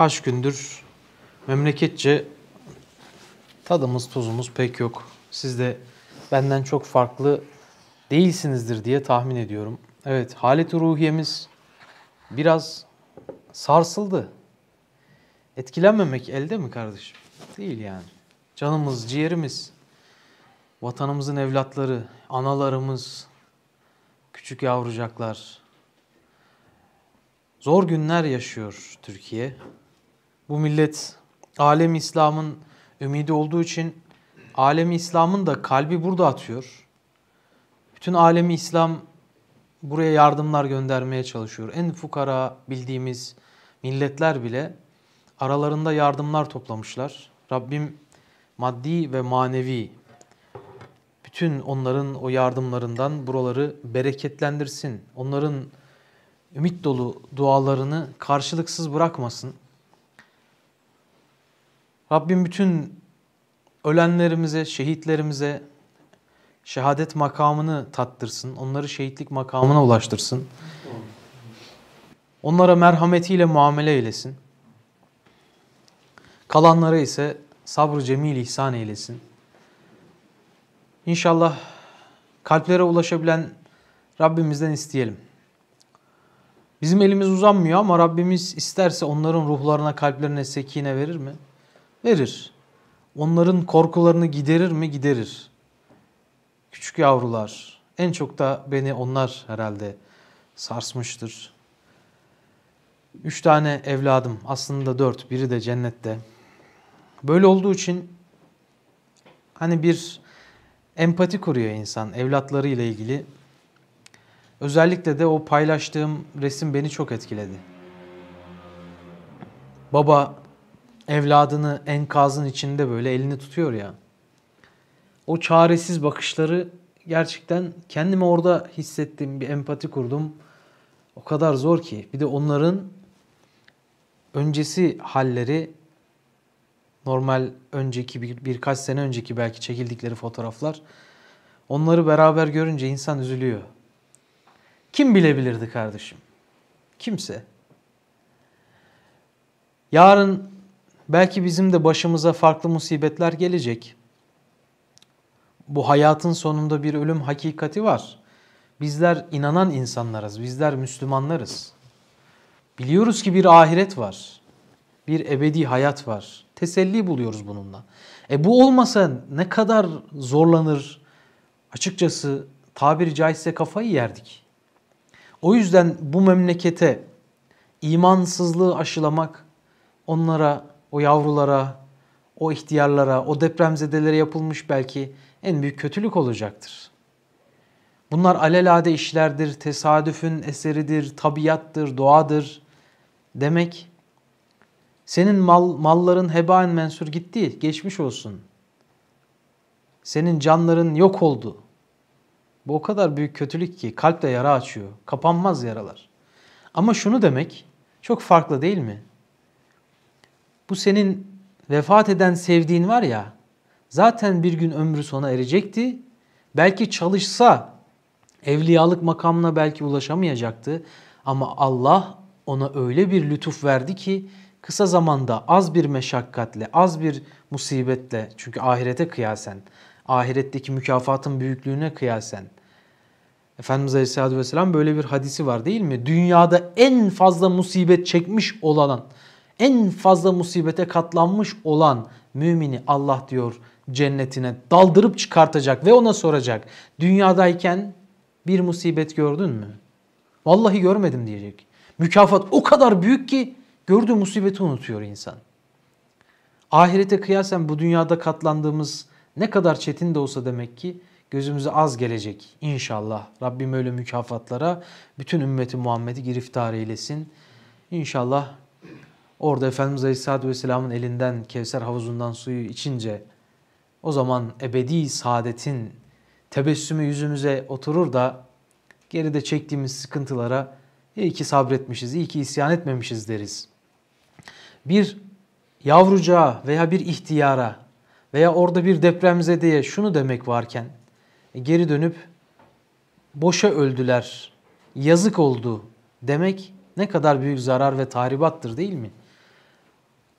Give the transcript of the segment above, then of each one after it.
kaç gündür memleketçe tadımız tuzumuz pek yok. Siz de benden çok farklı değilsinizdir diye tahmin ediyorum. Evet, halet ruhiyemiz biraz sarsıldı. Etkilenmemek elde mi kardeşim? Değil yani. Canımız, ciğerimiz, vatanımızın evlatları, analarımız, küçük yavrucaklar. Zor günler yaşıyor Türkiye bu millet alem İslam'ın ümidi olduğu için alem İslam'ın da kalbi burada atıyor. Bütün alemi İslam buraya yardımlar göndermeye çalışıyor. En fukara bildiğimiz milletler bile aralarında yardımlar toplamışlar. Rabbim maddi ve manevi bütün onların o yardımlarından buraları bereketlendirsin. Onların ümit dolu dualarını karşılıksız bırakmasın. Rabbim bütün ölenlerimize, şehitlerimize şehadet makamını tattırsın. Onları şehitlik makamına ulaştırsın. Onlara merhametiyle muamele eylesin. Kalanlara ise sabrı cemil ihsan eylesin. İnşallah kalplere ulaşabilen Rabbimizden isteyelim. Bizim elimiz uzanmıyor ama Rabbimiz isterse onların ruhlarına, kalplerine sekine verir mi? Verir. Onların korkularını giderir mi? Giderir. Küçük yavrular. En çok da beni onlar herhalde sarsmıştır. Üç tane evladım. Aslında dört. Biri de cennette. Böyle olduğu için hani bir empati kuruyor insan evlatları ile ilgili. Özellikle de o paylaştığım resim beni çok etkiledi. Baba evladını enkazın içinde böyle elini tutuyor ya. O çaresiz bakışları gerçekten kendimi orada hissettiğim bir empati kurdum. O kadar zor ki. Bir de onların öncesi halleri normal önceki bir, birkaç sene önceki belki çekildikleri fotoğraflar onları beraber görünce insan üzülüyor. Kim bilebilirdi kardeşim? Kimse. Yarın Belki bizim de başımıza farklı musibetler gelecek. Bu hayatın sonunda bir ölüm hakikati var. Bizler inanan insanlarız, bizler Müslümanlarız. Biliyoruz ki bir ahiret var. Bir ebedi hayat var. Teselli buluyoruz bununla. E bu olmasa ne kadar zorlanır, açıkçası tabiri caizse kafayı yerdik. O yüzden bu memlekete imansızlığı aşılamak, onlara o yavrulara, o ihtiyarlara, o depremzedelere yapılmış belki en büyük kötülük olacaktır. Bunlar alelade işlerdir, tesadüfün eseridir, tabiattır, doğadır demek senin mal, malların hebaen mensur gitti, geçmiş olsun. Senin canların yok oldu. Bu o kadar büyük kötülük ki kalpte yara açıyor. Kapanmaz yaralar. Ama şunu demek çok farklı değil mi? Bu senin vefat eden sevdiğin var ya zaten bir gün ömrü sona erecekti. Belki çalışsa evliyalık makamına belki ulaşamayacaktı. Ama Allah ona öyle bir lütuf verdi ki kısa zamanda az bir meşakkatle, az bir musibetle çünkü ahirete kıyasen, ahiretteki mükafatın büyüklüğüne kıyasen. Efendimiz Aleyhisselatü Vesselam böyle bir hadisi var değil mi? Dünyada en fazla musibet çekmiş olan en fazla musibete katlanmış olan mümini Allah diyor cennetine daldırıp çıkartacak ve ona soracak. Dünyadayken bir musibet gördün mü? Vallahi görmedim diyecek. Mükafat o kadar büyük ki gördüğü musibeti unutuyor insan. Ahirete kıyasen bu dünyada katlandığımız ne kadar çetin de olsa demek ki gözümüze az gelecek inşallah. Rabbim öyle mükafatlara bütün ümmeti Muhammed'i giriftar eylesin. İnşallah Orada Efendimiz Aleyhisselatü Vesselam'ın elinden Kevser havuzundan suyu içince o zaman ebedi saadetin tebessümü yüzümüze oturur da geride çektiğimiz sıkıntılara iyi ki sabretmişiz, iyi ki isyan etmemişiz deriz. Bir yavrucağa veya bir ihtiyara veya orada bir depremize diye şunu demek varken e, geri dönüp boşa öldüler, yazık oldu demek ne kadar büyük zarar ve tahribattır değil mi?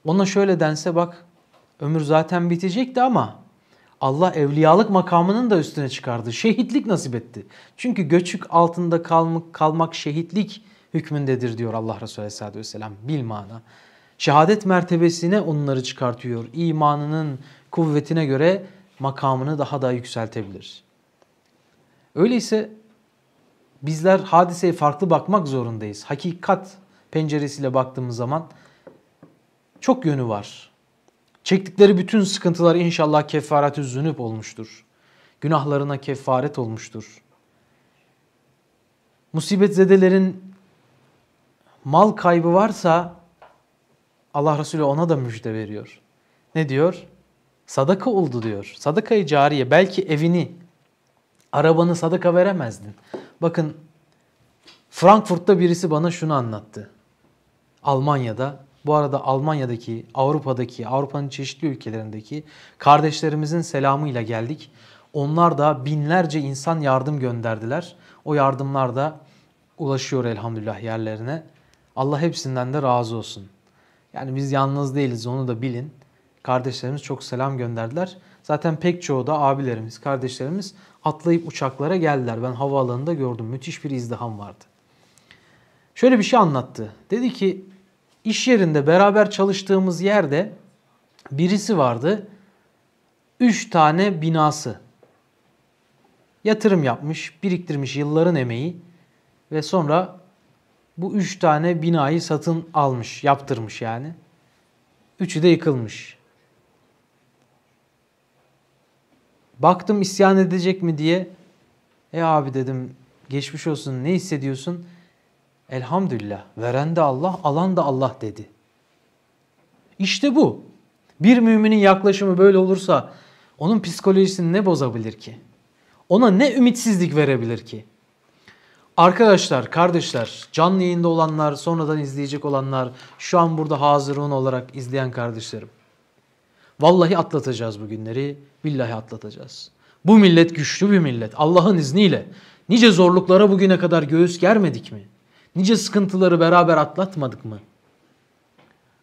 ona şöyle dense bak ömür zaten bitecekti ama Allah evliyalık makamının da üstüne çıkardı. Şehitlik nasip etti. Çünkü göçük altında kalmak, kalmak şehitlik hükmündedir diyor Allah Resulü Aleyhisselatü Vesselam bilmana. Şehadet mertebesine onları çıkartıyor. İmanının kuvvetine göre makamını daha da yükseltebilir. Öyleyse bizler hadiseye farklı bakmak zorundayız. Hakikat penceresiyle baktığımız zaman çok yönü var. Çektikleri bütün sıkıntılar inşallah kefaret-ü zünüp olmuştur. Günahlarına kefaret olmuştur. Musibet zedelerin mal kaybı varsa Allah Resulü ona da müjde veriyor. Ne diyor? Sadaka oldu diyor. Sadakayı cariye. Belki evini, arabanı sadaka veremezdin. Bakın Frankfurt'ta birisi bana şunu anlattı. Almanya'da bu arada Almanya'daki, Avrupa'daki, Avrupa'nın çeşitli ülkelerindeki kardeşlerimizin selamıyla geldik. Onlar da binlerce insan yardım gönderdiler. O yardımlar da ulaşıyor elhamdülillah yerlerine. Allah hepsinden de razı olsun. Yani biz yalnız değiliz onu da bilin. Kardeşlerimiz çok selam gönderdiler. Zaten pek çoğu da abilerimiz, kardeşlerimiz atlayıp uçaklara geldiler. Ben havaalanında gördüm. Müthiş bir izdiham vardı. Şöyle bir şey anlattı. Dedi ki İş yerinde beraber çalıştığımız yerde birisi vardı. Üç tane binası. Yatırım yapmış, biriktirmiş yılların emeği ve sonra bu üç tane binayı satın almış, yaptırmış yani. Üçü de yıkılmış. Baktım isyan edecek mi diye. E abi dedim geçmiş olsun ne hissediyorsun? Elhamdülillah veren de Allah, alan da Allah dedi. İşte bu. Bir müminin yaklaşımı böyle olursa onun psikolojisini ne bozabilir ki? Ona ne ümitsizlik verebilir ki? Arkadaşlar, kardeşler, canlı yayında olanlar, sonradan izleyecek olanlar, şu an burada hazırun olarak izleyen kardeşlerim. Vallahi atlatacağız bu günleri, billahi atlatacağız. Bu millet güçlü bir millet. Allah'ın izniyle nice zorluklara bugüne kadar göğüs germedik mi? Nice sıkıntıları beraber atlatmadık mı?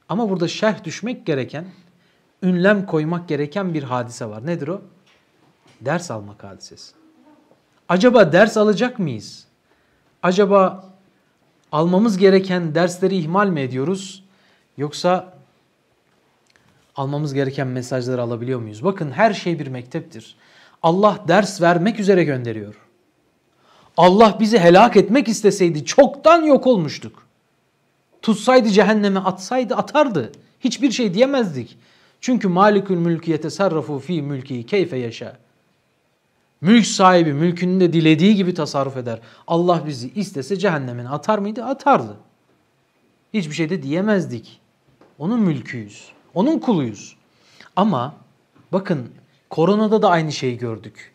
Ama burada şerh düşmek gereken, ünlem koymak gereken bir hadise var. Nedir o? Ders almak hadisesi. Acaba ders alacak mıyız? Acaba almamız gereken dersleri ihmal mi ediyoruz? Yoksa almamız gereken mesajları alabiliyor muyuz? Bakın her şey bir mekteptir. Allah ders vermek üzere gönderiyor. Allah bizi helak etmek isteseydi çoktan yok olmuştuk. Tutsaydı cehenneme atsaydı atardı. Hiçbir şey diyemezdik. Çünkü malikül mülkü yetesarrafu fi mülki keyfe yaşa. Mülk sahibi mülkünü de dilediği gibi tasarruf eder. Allah bizi istese cehennemine atar mıydı? Atardı. Hiçbir şey de diyemezdik. Onun mülküyüz. Onun kuluyuz. Ama bakın koronada da aynı şeyi gördük.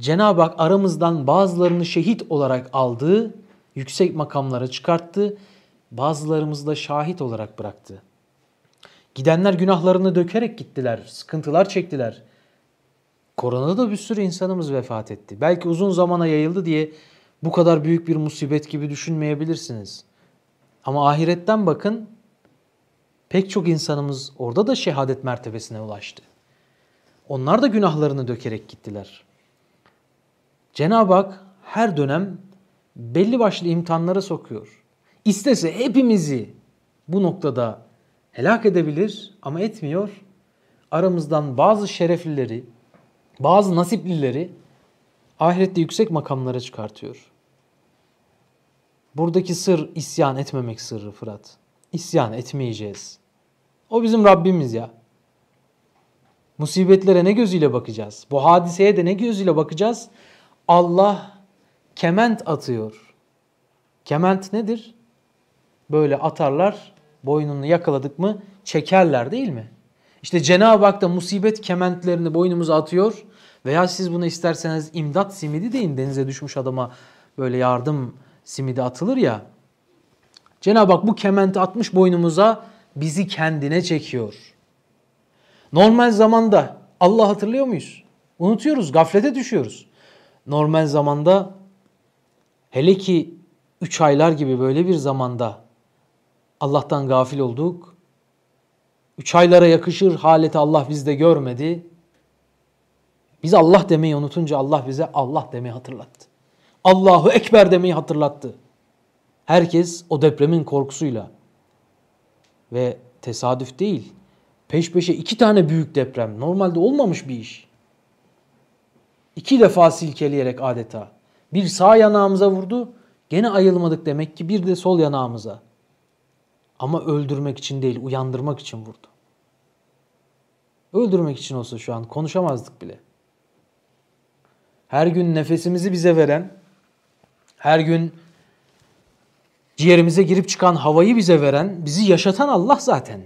Cenab-ı Hak aramızdan bazılarını şehit olarak aldı, yüksek makamlara çıkarttı, bazılarımızı da şahit olarak bıraktı. Gidenler günahlarını dökerek gittiler, sıkıntılar çektiler. Koronada da bir sürü insanımız vefat etti. Belki uzun zamana yayıldı diye bu kadar büyük bir musibet gibi düşünmeyebilirsiniz. Ama ahiretten bakın pek çok insanımız orada da şehadet mertebesine ulaştı. Onlar da günahlarını dökerek gittiler. Cenab-ı Hak her dönem belli başlı imtihanlara sokuyor. İstese hepimizi bu noktada helak edebilir ama etmiyor. Aramızdan bazı şereflileri, bazı nasiplileri ahirette yüksek makamlara çıkartıyor. Buradaki sır isyan etmemek sırrı Fırat. İsyan etmeyeceğiz. O bizim Rabbimiz ya. Musibetlere ne gözüyle bakacağız? Bu hadiseye de ne gözüyle bakacağız? Allah kement atıyor. Kement nedir? Böyle atarlar, boynunu yakaladık mı çekerler değil mi? İşte Cenab-ı Hak da musibet kementlerini boynumuza atıyor veya siz bunu isterseniz imdat simidi deyin denize düşmüş adama böyle yardım simidi atılır ya. Cenab-ı Hak bu kementi atmış boynumuza bizi kendine çekiyor. Normal zamanda Allah hatırlıyor muyuz? Unutuyoruz, gaflete düşüyoruz normal zamanda hele ki 3 aylar gibi böyle bir zamanda Allah'tan gafil olduk. 3 aylara yakışır haleti Allah bizde görmedi. Biz Allah demeyi unutunca Allah bize Allah demeyi hatırlattı. Allahu Ekber demeyi hatırlattı. Herkes o depremin korkusuyla ve tesadüf değil. Peş peşe iki tane büyük deprem. Normalde olmamış bir iş iki defa silkeleyerek adeta. Bir sağ yanağımıza vurdu, gene ayılmadık demek ki bir de sol yanağımıza. Ama öldürmek için değil, uyandırmak için vurdu. Öldürmek için olsa şu an konuşamazdık bile. Her gün nefesimizi bize veren, her gün ciğerimize girip çıkan havayı bize veren, bizi yaşatan Allah zaten.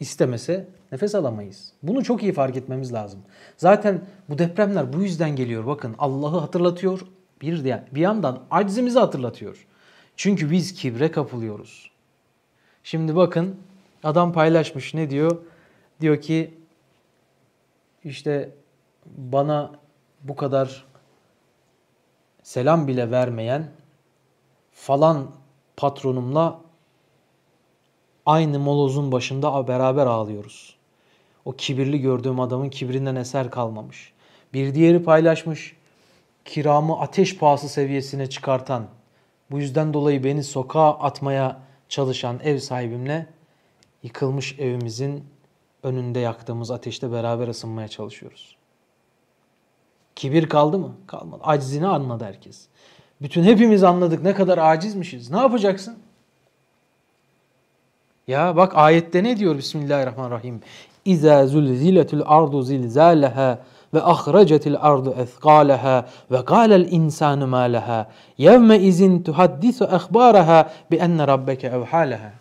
İstemese Nefes alamayız. Bunu çok iyi fark etmemiz lazım. Zaten bu depremler bu yüzden geliyor. Bakın Allah'ı hatırlatıyor. Bir, diye, bir yandan acizimizi hatırlatıyor. Çünkü biz kibre kapılıyoruz. Şimdi bakın adam paylaşmış ne diyor? Diyor ki işte bana bu kadar selam bile vermeyen falan patronumla aynı molozun başında beraber ağlıyoruz. O kibirli gördüğüm adamın kibrinden eser kalmamış. Bir diğeri paylaşmış. Kiramı ateş pahası seviyesine çıkartan, bu yüzden dolayı beni sokağa atmaya çalışan ev sahibimle yıkılmış evimizin önünde yaktığımız ateşte beraber ısınmaya çalışıyoruz. Kibir kaldı mı? Kalmadı. Acizini anladı herkes. Bütün hepimiz anladık ne kadar acizmişiz. Ne yapacaksın? Ya bak ayette ne diyor Bismillahirrahmanirrahim. İza zulziletul ardu zilzalaha ve ahrecetil ardu ethqalaha ve qalal insanu ma laha yevme izin tuhaddisu ehbaraha bi anna rabbeke evhalaha.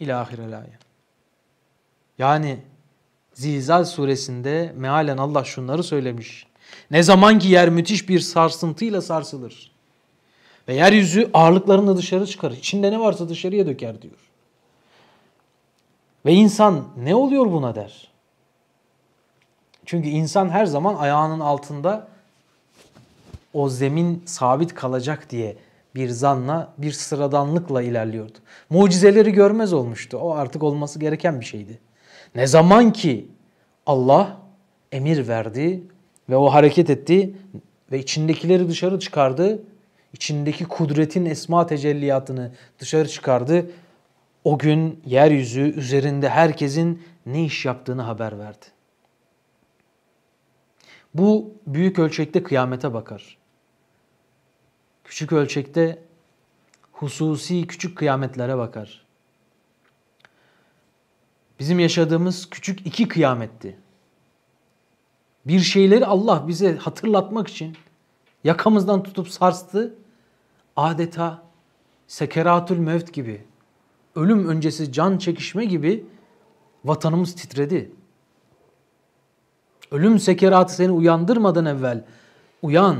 İlâ ahirel ayet. Yani Zilzal suresinde mealen Allah şunları söylemiş. Ne zaman ki yer müthiş bir sarsıntıyla sarsılır ve yeryüzü ağırlıklarını dışarı çıkarır. İçinde ne varsa dışarıya döker diyor. Ve insan ne oluyor buna der. Çünkü insan her zaman ayağının altında o zemin sabit kalacak diye bir zanla, bir sıradanlıkla ilerliyordu. Mucizeleri görmez olmuştu. O artık olması gereken bir şeydi. Ne zaman ki Allah emir verdi ve o hareket etti ve içindekileri dışarı çıkardı, içindeki kudretin esma tecelliyatını dışarı çıkardı o gün yeryüzü üzerinde herkesin ne iş yaptığını haber verdi. Bu büyük ölçekte kıyamete bakar. Küçük ölçekte hususi küçük kıyametlere bakar. Bizim yaşadığımız küçük iki kıyametti. Bir şeyleri Allah bize hatırlatmak için yakamızdan tutup sarstı. Adeta sekeratül mevt gibi ölüm öncesi can çekişme gibi vatanımız titredi. Ölüm sekeratı seni uyandırmadan evvel uyan.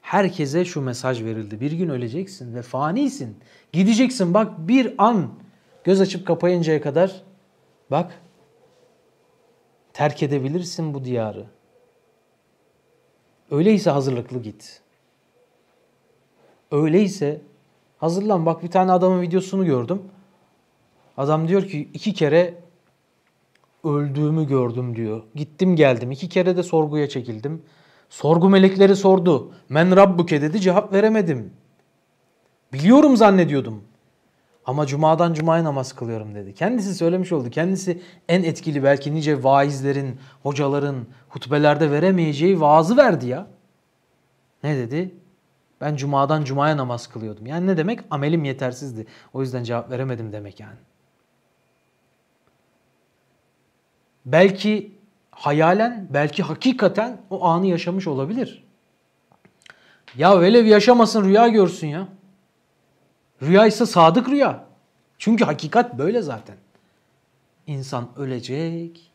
Herkese şu mesaj verildi. Bir gün öleceksin ve fanisin. Gideceksin bak bir an göz açıp kapayıncaya kadar bak terk edebilirsin bu diyarı. Öyleyse hazırlıklı git. Öyleyse Hazırlan bak bir tane adamın videosunu gördüm. Adam diyor ki iki kere öldüğümü gördüm diyor. Gittim geldim. iki kere de sorguya çekildim. Sorgu melekleri sordu. Men Rabbuke dedi cevap veremedim. Biliyorum zannediyordum. Ama cumadan cumaya namaz kılıyorum dedi. Kendisi söylemiş oldu. Kendisi en etkili belki nice vaizlerin, hocaların hutbelerde veremeyeceği vaazı verdi ya. Ne dedi? Ben cumadan cumaya namaz kılıyordum. Yani ne demek? Amelim yetersizdi. O yüzden cevap veremedim demek yani. Belki hayalen, belki hakikaten o anı yaşamış olabilir. Ya velev yaşamasın rüya görsün ya. Rüya ise sadık rüya. Çünkü hakikat böyle zaten. İnsan ölecek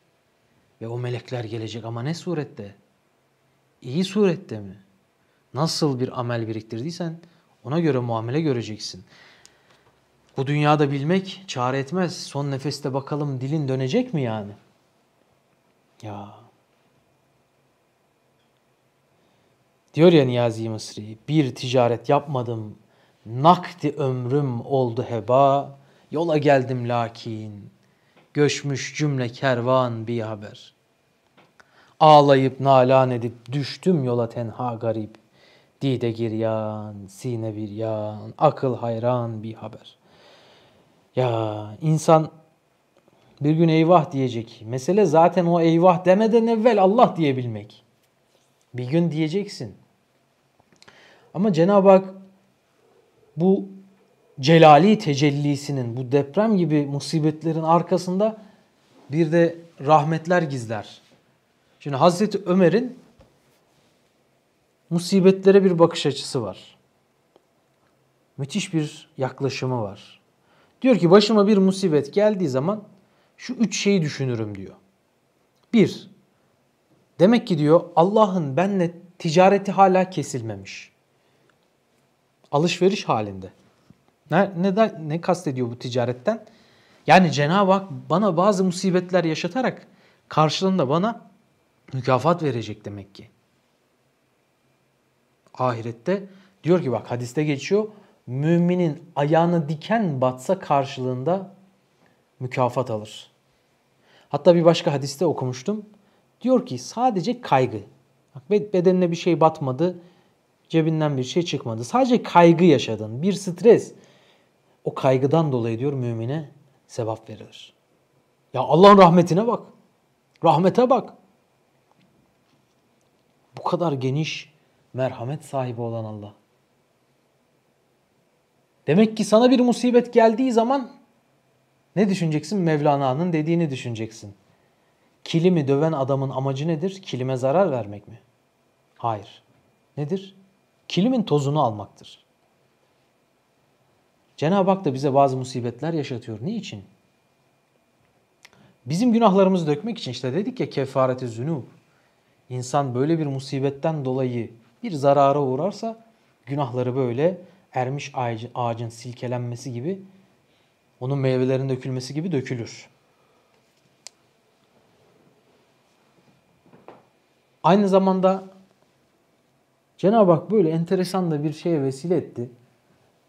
ve o melekler gelecek ama ne surette? İyi surette mi? Nasıl bir amel biriktirdiysen ona göre muamele göreceksin. Bu dünyada bilmek çare etmez. Son nefeste bakalım dilin dönecek mi yani? Ya. Diyor ya Niyazi Mısri, bir ticaret yapmadım, nakdi ömrüm oldu heba, yola geldim lakin, göçmüş cümle kervan bir haber. Ağlayıp nalan edip düştüm yola tenha garip, Dide giryan, sine bir yan, akıl hayran bir haber. Ya insan bir gün eyvah diyecek. Mesele zaten o eyvah demeden evvel Allah diyebilmek. Bir gün diyeceksin. Ama Cenab-ı Hak bu celali tecellisinin, bu deprem gibi musibetlerin arkasında bir de rahmetler gizler. Şimdi Hazreti Ömer'in musibetlere bir bakış açısı var. Müthiş bir yaklaşımı var. Diyor ki başıma bir musibet geldiği zaman şu üç şeyi düşünürüm diyor. Bir, demek ki diyor Allah'ın benle ticareti hala kesilmemiş. Alışveriş halinde. Ne, ne, ne kastediyor bu ticaretten? Yani Cenab-ı Hak bana bazı musibetler yaşatarak karşılığında bana mükafat verecek demek ki ahirette. Diyor ki bak hadiste geçiyor. Müminin ayağını diken batsa karşılığında mükafat alır. Hatta bir başka hadiste okumuştum. Diyor ki sadece kaygı. Bak bedenine bir şey batmadı, cebinden bir şey çıkmadı. Sadece kaygı yaşadın, bir stres. O kaygıdan dolayı diyor mümine sevap verilir. Ya Allah'ın rahmetine bak. Rahmete bak. Bu kadar geniş merhamet sahibi olan Allah. Demek ki sana bir musibet geldiği zaman ne düşüneceksin? Mevlana'nın dediğini düşüneceksin. Kilimi döven adamın amacı nedir? Kilime zarar vermek mi? Hayır. Nedir? Kilimin tozunu almaktır. Cenab-ı Hak da bize bazı musibetler yaşatıyor. Niçin? Bizim günahlarımızı dökmek için işte dedik ya kefareti zünub. İnsan böyle bir musibetten dolayı bir zarara uğrarsa günahları böyle ermiş ağacın, silkelenmesi gibi onun meyvelerin dökülmesi gibi dökülür. Aynı zamanda Cenab-ı Hak böyle enteresan da bir şeye vesile etti.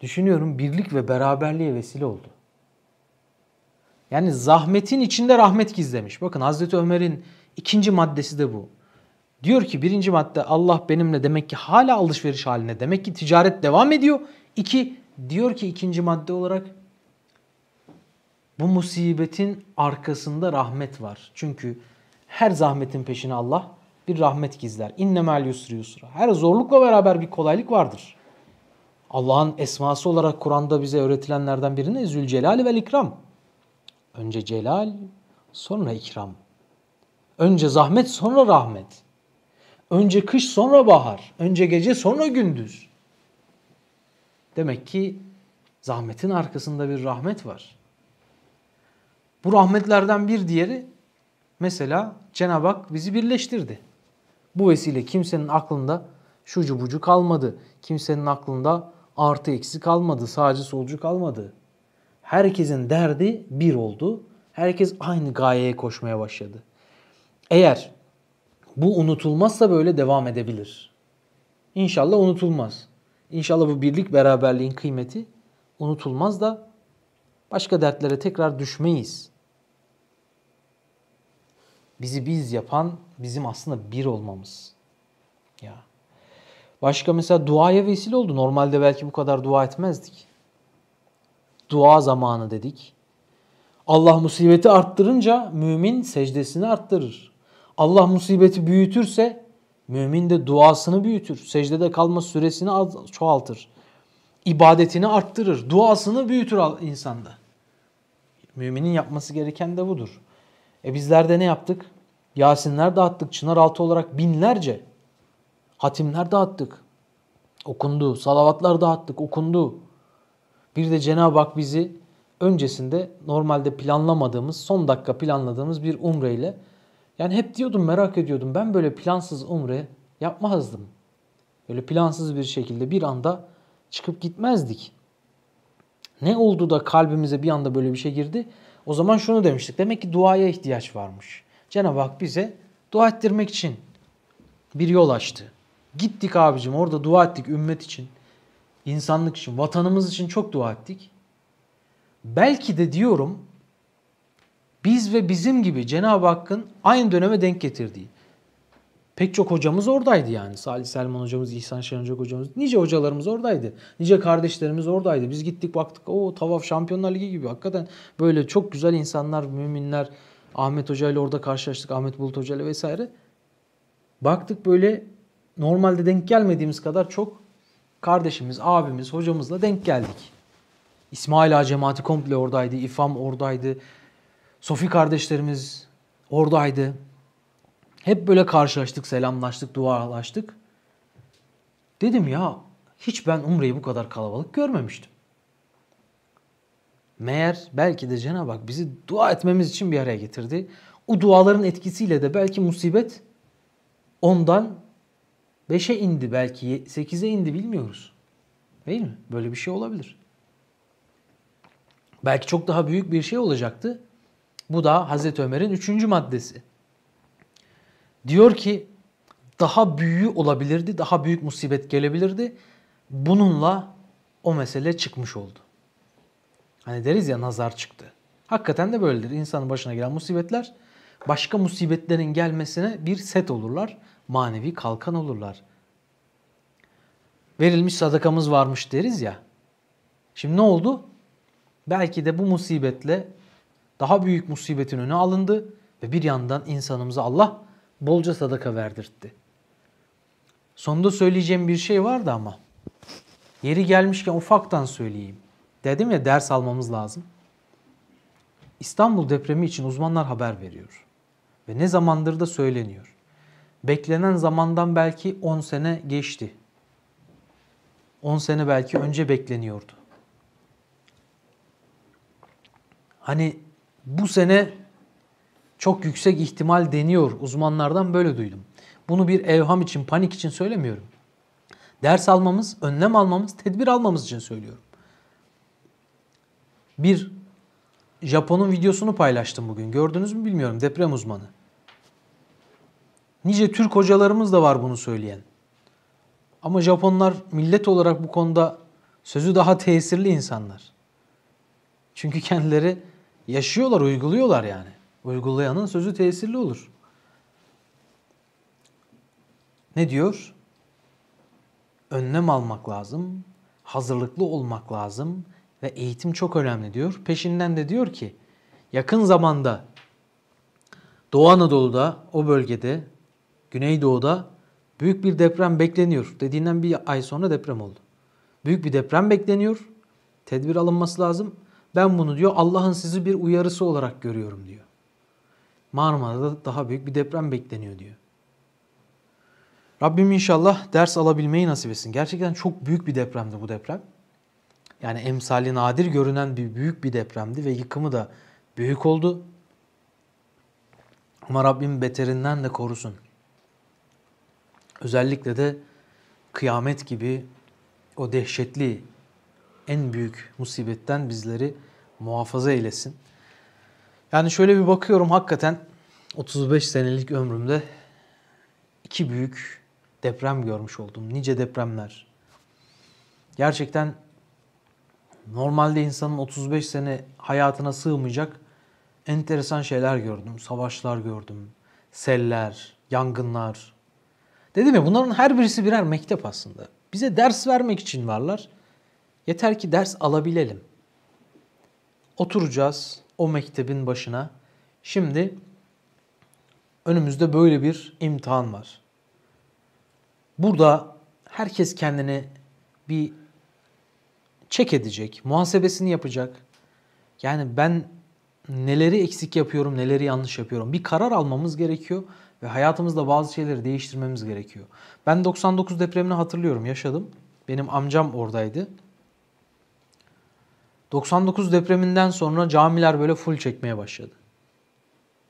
Düşünüyorum birlik ve beraberliğe vesile oldu. Yani zahmetin içinde rahmet gizlemiş. Bakın Hazreti Ömer'in ikinci maddesi de bu. Diyor ki birinci madde Allah benimle demek ki hala alışveriş haline. Demek ki ticaret devam ediyor. İki, diyor ki ikinci madde olarak bu musibetin arkasında rahmet var. Çünkü her zahmetin peşine Allah bir rahmet gizler. İnnemel yusri yusra. Her zorlukla beraber bir kolaylık vardır. Allah'ın esması olarak Kur'an'da bize öğretilenlerden birine Zülcelal ve İkram. Önce celal, sonra ikram. Önce zahmet, sonra rahmet. Önce kış sonra bahar, önce gece sonra gündüz. Demek ki zahmetin arkasında bir rahmet var. Bu rahmetlerden bir diğeri mesela Cenab-ı Hak bizi birleştirdi. Bu vesile kimsenin aklında şucu bucu kalmadı. Kimsenin aklında artı eksi kalmadı, sağcı solcu kalmadı. Herkesin derdi bir oldu. Herkes aynı gayeye koşmaya başladı. Eğer bu unutulmazsa böyle devam edebilir. İnşallah unutulmaz. İnşallah bu birlik beraberliğin kıymeti unutulmaz da başka dertlere tekrar düşmeyiz. Bizi biz yapan bizim aslında bir olmamız. Ya. Başka mesela duaya vesile oldu. Normalde belki bu kadar dua etmezdik. Dua zamanı dedik. Allah musibeti arttırınca mümin secdesini arttırır. Allah musibeti büyütürse mümin de duasını büyütür. Secdede kalma süresini çoğaltır. İbadetini arttırır. Duasını büyütür insanda. Müminin yapması gereken de budur. E bizler de ne yaptık? Yasinler dağıttık. altı olarak binlerce. Hatimler dağıttık. Okundu. Salavatlar dağıttık. Okundu. Bir de Cenab-ı Hak bizi öncesinde normalde planlamadığımız, son dakika planladığımız bir umre ile yani hep diyordum merak ediyordum ben böyle plansız umre yapmazdım. Böyle plansız bir şekilde bir anda çıkıp gitmezdik. Ne oldu da kalbimize bir anda böyle bir şey girdi? O zaman şunu demiştik. Demek ki duaya ihtiyaç varmış. Cenab-ı Hak bize dua ettirmek için bir yol açtı. Gittik abicim orada dua ettik ümmet için, insanlık için, vatanımız için çok dua ettik. Belki de diyorum biz ve bizim gibi Cenab-ı Hakk'ın aynı döneme denk getirdiği. Pek çok hocamız oradaydı yani. Salih Selman hocamız, İhsan Şenocak hocamız. Nice hocalarımız oradaydı. Nice kardeşlerimiz oradaydı. Biz gittik baktık o tavaf Şampiyonlar Ligi gibi. Hakikaten böyle çok güzel insanlar, müminler. Ahmet Hoca ile orada karşılaştık. Ahmet Bulut Hoca ile vesaire. Baktık böyle normalde denk gelmediğimiz kadar çok kardeşimiz, abimiz, hocamızla denk geldik. İsmail Ağa cemaati komple oradaydı. İFAM oradaydı. Sofi kardeşlerimiz oradaydı. Hep böyle karşılaştık, selamlaştık, dualaştık. Dedim ya hiç ben Umre'yi bu kadar kalabalık görmemiştim. Meğer belki de Cenab-ı Hak bizi dua etmemiz için bir araya getirdi. O duaların etkisiyle de belki musibet ondan 5'e indi belki 8'e indi bilmiyoruz. Değil mi? Böyle bir şey olabilir. Belki çok daha büyük bir şey olacaktı. Bu da Hazreti Ömer'in üçüncü maddesi. Diyor ki daha büyüğü olabilirdi, daha büyük musibet gelebilirdi. Bununla o mesele çıkmış oldu. Hani deriz ya nazar çıktı. Hakikaten de böyledir. İnsanın başına gelen musibetler başka musibetlerin gelmesine bir set olurlar. Manevi kalkan olurlar. Verilmiş sadakamız varmış deriz ya. Şimdi ne oldu? Belki de bu musibetle daha büyük musibetin önü alındı ve bir yandan insanımıza Allah bolca sadaka verdirtti. Sonunda söyleyeceğim bir şey vardı ama yeri gelmişken ufaktan söyleyeyim. Dedim ya ders almamız lazım. İstanbul depremi için uzmanlar haber veriyor. Ve ne zamandır da söyleniyor. Beklenen zamandan belki 10 sene geçti. 10 sene belki önce bekleniyordu. Hani bu sene çok yüksek ihtimal deniyor. Uzmanlardan böyle duydum. Bunu bir evham için, panik için söylemiyorum. Ders almamız, önlem almamız, tedbir almamız için söylüyorum. Bir Japon'un videosunu paylaştım bugün. Gördünüz mü bilmiyorum. Deprem uzmanı. Nice Türk hocalarımız da var bunu söyleyen. Ama Japonlar millet olarak bu konuda sözü daha tesirli insanlar. Çünkü kendileri yaşıyorlar, uyguluyorlar yani. Uygulayanın sözü tesirli olur. Ne diyor? Önlem almak lazım, hazırlıklı olmak lazım ve eğitim çok önemli diyor. Peşinden de diyor ki yakın zamanda Doğu Anadolu'da o bölgede Güneydoğu'da büyük bir deprem bekleniyor. Dediğinden bir ay sonra deprem oldu. Büyük bir deprem bekleniyor. Tedbir alınması lazım. Ben bunu diyor Allah'ın sizi bir uyarısı olarak görüyorum diyor. Marmara'da daha büyük bir deprem bekleniyor diyor. Rabbim inşallah ders alabilmeyi nasip etsin. Gerçekten çok büyük bir depremdi bu deprem. Yani emsali nadir görünen bir büyük bir depremdi ve yıkımı da büyük oldu. Ama Rabbim beterinden de korusun. Özellikle de kıyamet gibi o dehşetli en büyük musibetten bizleri muhafaza eylesin. Yani şöyle bir bakıyorum hakikaten 35 senelik ömrümde iki büyük deprem görmüş oldum. Nice depremler. Gerçekten normalde insanın 35 sene hayatına sığmayacak enteresan şeyler gördüm. Savaşlar gördüm. Seller, yangınlar. Dedim ya bunların her birisi birer mektep aslında. Bize ders vermek için varlar. Yeter ki ders alabilelim. Oturacağız o mektebin başına. Şimdi önümüzde böyle bir imtihan var. Burada herkes kendini bir çek edecek, muhasebesini yapacak. Yani ben neleri eksik yapıyorum, neleri yanlış yapıyorum. Bir karar almamız gerekiyor ve hayatımızda bazı şeyleri değiştirmemiz gerekiyor. Ben 99 depremini hatırlıyorum, yaşadım. Benim amcam oradaydı. 99 depreminden sonra camiler böyle full çekmeye başladı.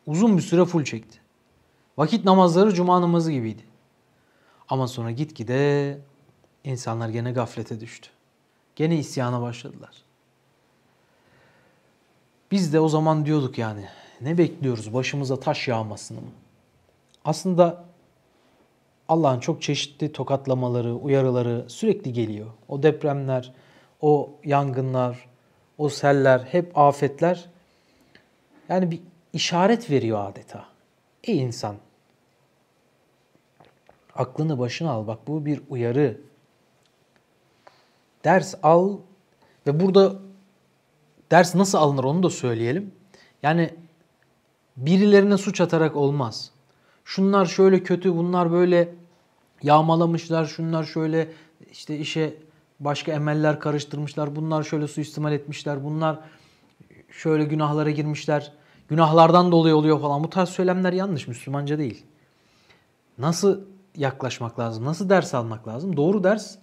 Uzun bir süre full çekti. Vakit namazları cuma namazı gibiydi. Ama sonra gitgide insanlar gene gaflete düştü. Gene isyana başladılar. Biz de o zaman diyorduk yani ne bekliyoruz başımıza taş yağmasını mı? Aslında Allah'ın çok çeşitli tokatlamaları, uyarıları sürekli geliyor. O depremler, o yangınlar, o seller, hep afetler yani bir işaret veriyor adeta. Ey insan aklını başına al bak bu bir uyarı. Ders al ve burada ders nasıl alınır onu da söyleyelim. Yani birilerine suç atarak olmaz. Şunlar şöyle kötü, bunlar böyle yağmalamışlar, şunlar şöyle işte işe başka emeller karıştırmışlar. Bunlar şöyle suistimal etmişler. Bunlar şöyle günahlara girmişler. Günahlardan dolayı oluyor falan. Bu tarz söylemler yanlış. Müslümanca değil. Nasıl yaklaşmak lazım? Nasıl ders almak lazım? Doğru ders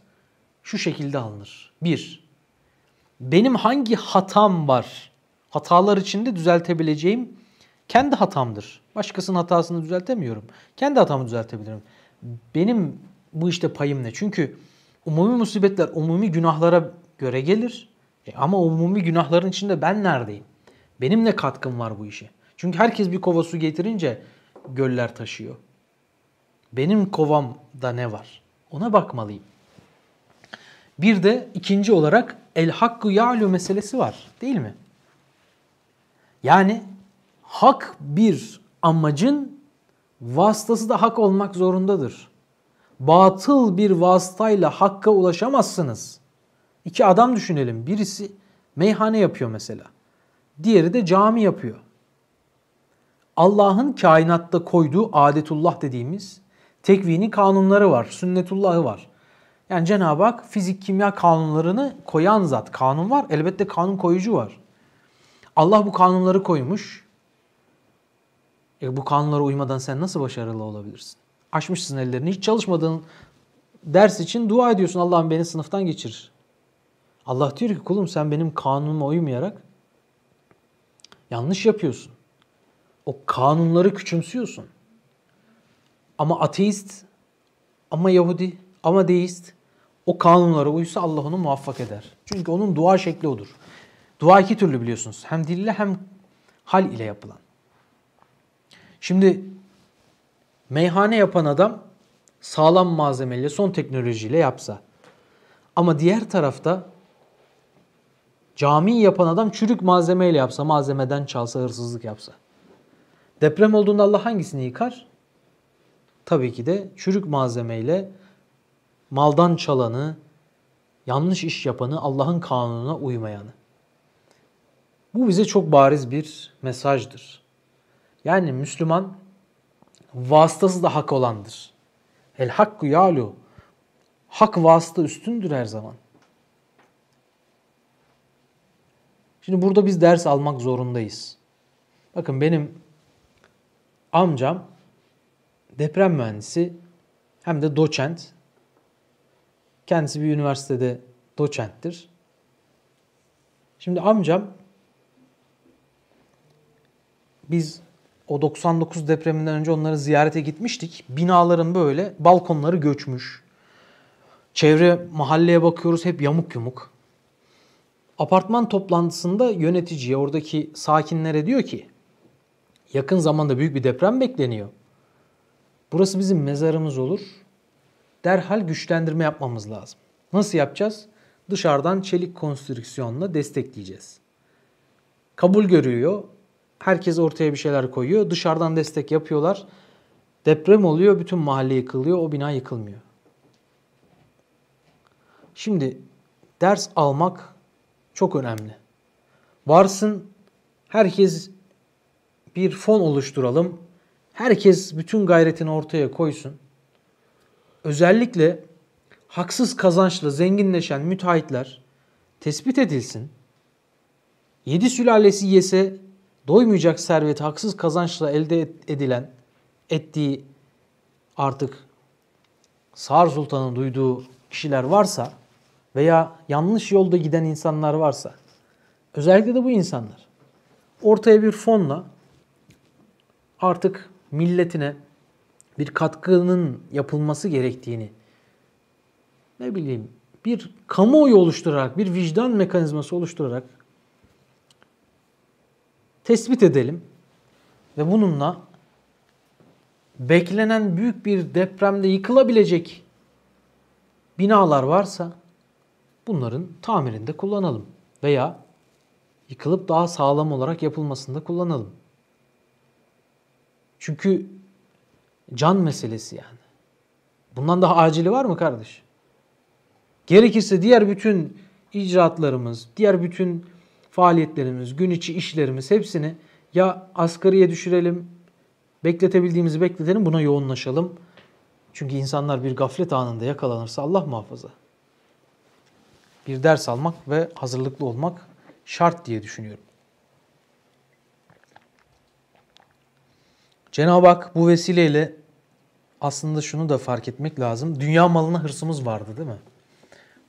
şu şekilde alınır. Bir, benim hangi hatam var? Hatalar içinde düzeltebileceğim kendi hatamdır. Başkasının hatasını düzeltemiyorum. Kendi hatamı düzeltebilirim. Benim bu işte payım ne? Çünkü Umumi musibetler umumi günahlara göre gelir. E ama umumi günahların içinde ben neredeyim? Benim ne katkım var bu işe? Çünkü herkes bir kova su getirince göller taşıyor. Benim kovamda ne var? Ona bakmalıyım. Bir de ikinci olarak el hakkı ya'lu meselesi var değil mi? Yani hak bir amacın vasıtası da hak olmak zorundadır batıl bir vasıtayla hakka ulaşamazsınız. İki adam düşünelim. Birisi meyhane yapıyor mesela. Diğeri de cami yapıyor. Allah'ın kainatta koyduğu adetullah dediğimiz tekvini kanunları var, sünnetullahı var. Yani Cenab-ı Hak fizik kimya kanunlarını koyan zat. Kanun var, elbette kanun koyucu var. Allah bu kanunları koymuş. E bu kanunlara uymadan sen nasıl başarılı olabilirsin? Açmışsın ellerini. Hiç çalışmadığın ders için dua ediyorsun Allah'ım beni sınıftan geçir. Allah diyor ki kulum sen benim kanunuma uymayarak yanlış yapıyorsun. O kanunları küçümsüyorsun. Ama ateist, ama Yahudi, ama deist o kanunlara uysa Allah onu muvaffak eder. Çünkü onun dua şekli odur. Dua iki türlü biliyorsunuz. Hem dille hem hal ile yapılan. Şimdi Meyhane yapan adam sağlam malzemeyle, son teknolojiyle yapsa. Ama diğer tarafta cami yapan adam çürük malzemeyle yapsa, malzemeden çalsa, hırsızlık yapsa. Deprem olduğunda Allah hangisini yıkar? Tabii ki de çürük malzemeyle maldan çalanı, yanlış iş yapanı, Allah'ın kanununa uymayanı. Bu bize çok bariz bir mesajdır. Yani Müslüman vasıtası da hak olandır. El hakku yalu. Hak vasıta üstündür her zaman. Şimdi burada biz ders almak zorundayız. Bakın benim amcam deprem mühendisi hem de doçent. Kendisi bir üniversitede doçenttir. Şimdi amcam biz o 99 depreminden önce onları ziyarete gitmiştik. Binaların böyle balkonları göçmüş. Çevre mahalleye bakıyoruz hep yamuk yumuk. Apartman toplantısında yöneticiye oradaki sakinlere diyor ki yakın zamanda büyük bir deprem bekleniyor. Burası bizim mezarımız olur. Derhal güçlendirme yapmamız lazım. Nasıl yapacağız? Dışarıdan çelik konstrüksiyonla destekleyeceğiz. Kabul görüyor Herkes ortaya bir şeyler koyuyor. Dışarıdan destek yapıyorlar. Deprem oluyor, bütün mahalle yıkılıyor, o bina yıkılmıyor. Şimdi ders almak çok önemli. Varsın herkes bir fon oluşturalım. Herkes bütün gayretini ortaya koysun. Özellikle haksız kazançla zenginleşen müteahhitler tespit edilsin. Yedi sülalesi yese doymayacak serveti haksız kazançla elde edilen ettiği artık Sağır Sultan'ın duyduğu kişiler varsa veya yanlış yolda giden insanlar varsa özellikle de bu insanlar ortaya bir fonla artık milletine bir katkının yapılması gerektiğini ne bileyim bir kamuoyu oluşturarak, bir vicdan mekanizması oluşturarak tespit edelim ve bununla beklenen büyük bir depremde yıkılabilecek binalar varsa bunların tamirinde kullanalım veya yıkılıp daha sağlam olarak yapılmasında kullanalım. Çünkü can meselesi yani. Bundan daha acili var mı kardeş? Gerekirse diğer bütün icraatlarımız, diğer bütün faaliyetlerimiz, gün içi işlerimiz hepsini ya asgariye düşürelim, bekletebildiğimizi bekletelim buna yoğunlaşalım. Çünkü insanlar bir gaflet anında yakalanırsa Allah muhafaza. Bir ders almak ve hazırlıklı olmak şart diye düşünüyorum. Cenab-ı Hak bu vesileyle aslında şunu da fark etmek lazım. Dünya malına hırsımız vardı değil mi?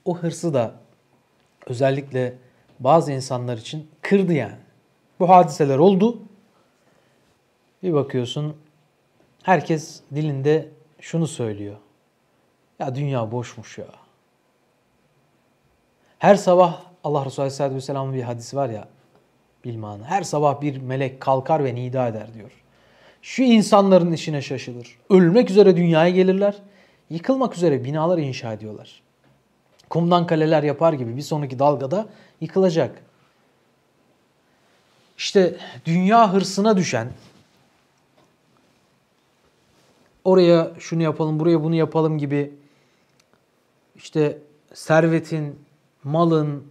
O hırsı da özellikle bazı insanlar için kırdı yani. Bu hadiseler oldu. Bir bakıyorsun herkes dilinde şunu söylüyor. Ya dünya boşmuş ya. Her sabah Allah Resulü Aleyhisselatü Vesselam'ın bir hadisi var ya bilmanı. Her sabah bir melek kalkar ve nida eder diyor. Şu insanların işine şaşılır. Ölmek üzere dünyaya gelirler. Yıkılmak üzere binalar inşa ediyorlar kumdan kaleler yapar gibi bir sonraki dalgada yıkılacak. İşte dünya hırsına düşen, oraya şunu yapalım, buraya bunu yapalım gibi işte servetin, malın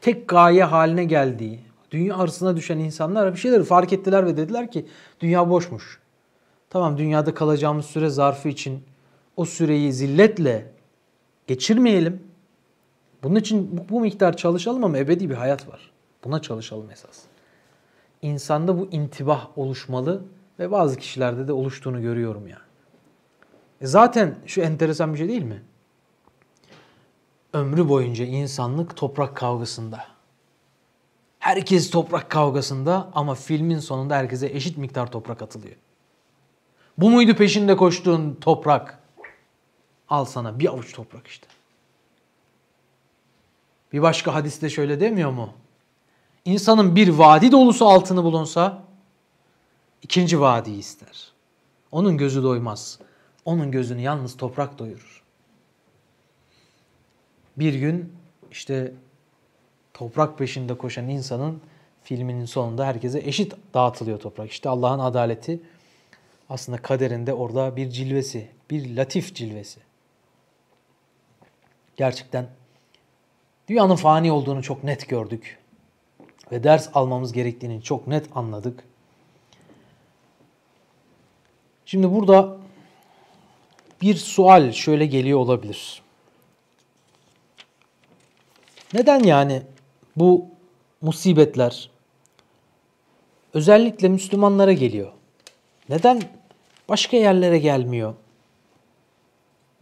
tek gaye haline geldiği, dünya hırsına düşen insanlar bir şeyleri fark ettiler ve dediler ki dünya boşmuş. Tamam dünyada kalacağımız süre zarfı için o süreyi zilletle geçirmeyelim. Bunun için bu, bu miktar çalışalım ama ebedi bir hayat var. Buna çalışalım esas. İnsanda bu intibah oluşmalı ve bazı kişilerde de oluştuğunu görüyorum ya. E zaten şu enteresan bir şey değil mi? Ömrü boyunca insanlık toprak kavgasında. Herkes toprak kavgasında ama filmin sonunda herkese eşit miktar toprak atılıyor. Bu muydu peşinde koştuğun toprak? Al sana bir avuç toprak işte. Bir başka de şöyle demiyor mu? İnsanın bir vadi dolusu altını bulunsa ikinci vadiyi ister. Onun gözü doymaz. Onun gözünü yalnız toprak doyurur. Bir gün işte toprak peşinde koşan insanın filminin sonunda herkese eşit dağıtılıyor toprak. İşte Allah'ın adaleti aslında kaderinde orada bir cilvesi, bir latif cilvesi. Gerçekten Dünyanın fani olduğunu çok net gördük ve ders almamız gerektiğini çok net anladık. Şimdi burada bir sual şöyle geliyor olabilir. Neden yani bu musibetler özellikle Müslümanlara geliyor? Neden başka yerlere gelmiyor?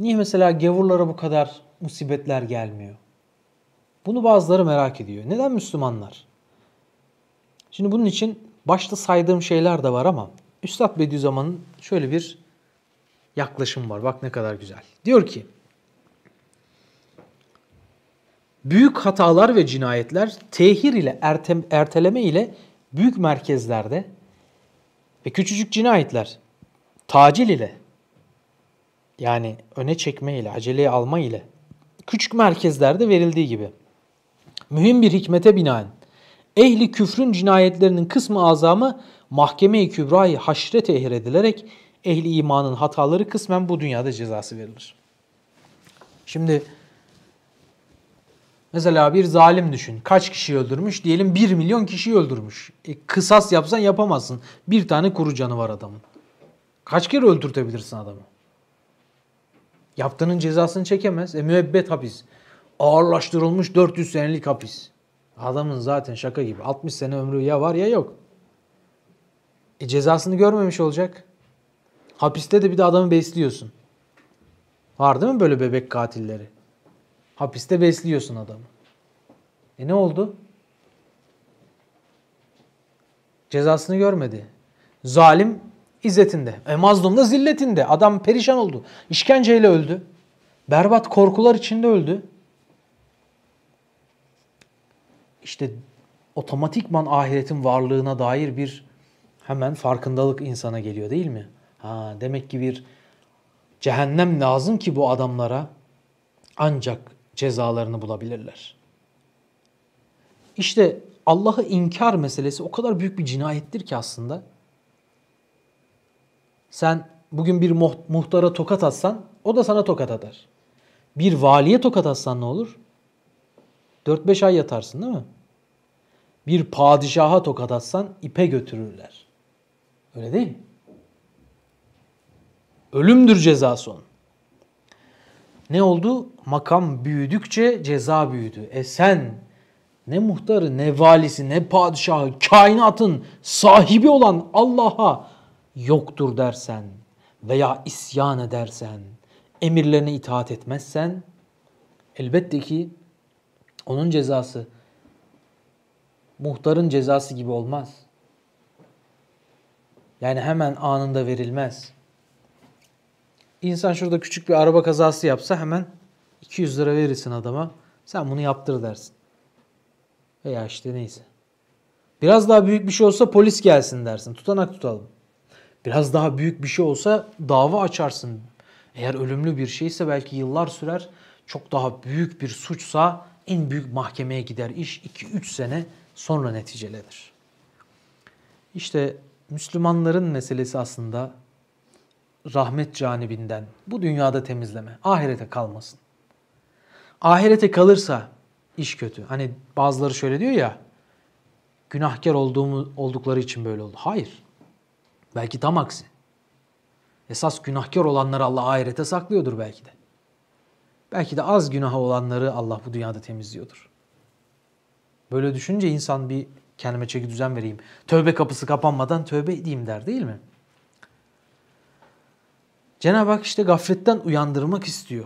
Niye mesela gavurlara bu kadar musibetler gelmiyor? Bunu bazıları merak ediyor. Neden Müslümanlar? Şimdi bunun için başta saydığım şeyler de var ama Üstad Bediüzzaman'ın şöyle bir yaklaşım var. Bak ne kadar güzel. Diyor ki Büyük hatalar ve cinayetler tehir ile erte, erteleme ile büyük merkezlerde ve küçücük cinayetler tacil ile yani öne çekme ile aceleye alma ile küçük merkezlerde verildiği gibi Mühim bir hikmete binaen ehli küfrün cinayetlerinin kısmı azamı mahkeme-i kübrayı haşre tehir edilerek ehli imanın hataları kısmen bu dünyada cezası verilir. Şimdi mesela bir zalim düşün. Kaç kişi öldürmüş? Diyelim 1 milyon kişi öldürmüş. E, kısas yapsan yapamazsın. Bir tane kuru canı var adamın. Kaç kere öldürtebilirsin adamı? Yaptığının cezasını çekemez. E müebbet hapis ağırlaştırılmış 400 senelik hapis. Adamın zaten şaka gibi 60 sene ömrü ya var ya yok. E cezasını görmemiş olacak. Hapiste de bir de adamı besliyorsun. Var değil mi böyle bebek katilleri? Hapiste besliyorsun adamı. E ne oldu? Cezasını görmedi. Zalim izzetinde. E mazlum da zilletinde. Adam perişan oldu. İşkenceyle öldü. Berbat korkular içinde öldü. işte otomatikman ahiretin varlığına dair bir hemen farkındalık insana geliyor değil mi? Ha, demek ki bir cehennem lazım ki bu adamlara ancak cezalarını bulabilirler. İşte Allah'ı inkar meselesi o kadar büyük bir cinayettir ki aslında. Sen bugün bir muhtara tokat atsan o da sana tokat atar. Bir valiye tokat atsan ne olur? 4-5 ay yatarsın değil mi? bir padişaha tokat atsan ipe götürürler. Öyle değil mi? Ölümdür ceza son. Ne oldu? Makam büyüdükçe ceza büyüdü. E sen ne muhtarı, ne valisi, ne padişahı, kainatın sahibi olan Allah'a yoktur dersen veya isyan edersen, emirlerine itaat etmezsen elbette ki onun cezası muhtarın cezası gibi olmaz. Yani hemen anında verilmez. İnsan şurada küçük bir araba kazası yapsa hemen 200 lira verirsin adama. Sen bunu yaptır dersin. Veya işte neyse. Biraz daha büyük bir şey olsa polis gelsin dersin. Tutanak tutalım. Biraz daha büyük bir şey olsa dava açarsın. Eğer ölümlü bir şeyse belki yıllar sürer. Çok daha büyük bir suçsa en büyük mahkemeye gider iş 2-3 sene sonra neticelenir. İşte Müslümanların meselesi aslında rahmet canibinden bu dünyada temizleme, ahirete kalmasın. Ahirete kalırsa iş kötü. Hani bazıları şöyle diyor ya, günahkar olduğumu, oldukları için böyle oldu. Hayır. Belki tam aksi. Esas günahkar olanları Allah ahirete saklıyordur belki de. Belki de az günaha olanları Allah bu dünyada temizliyordur. Böyle düşünce insan bir kendime çeki düzen vereyim. Tövbe kapısı kapanmadan tövbe edeyim der değil mi? Cenab-ı Hak işte gafletten uyandırmak istiyor.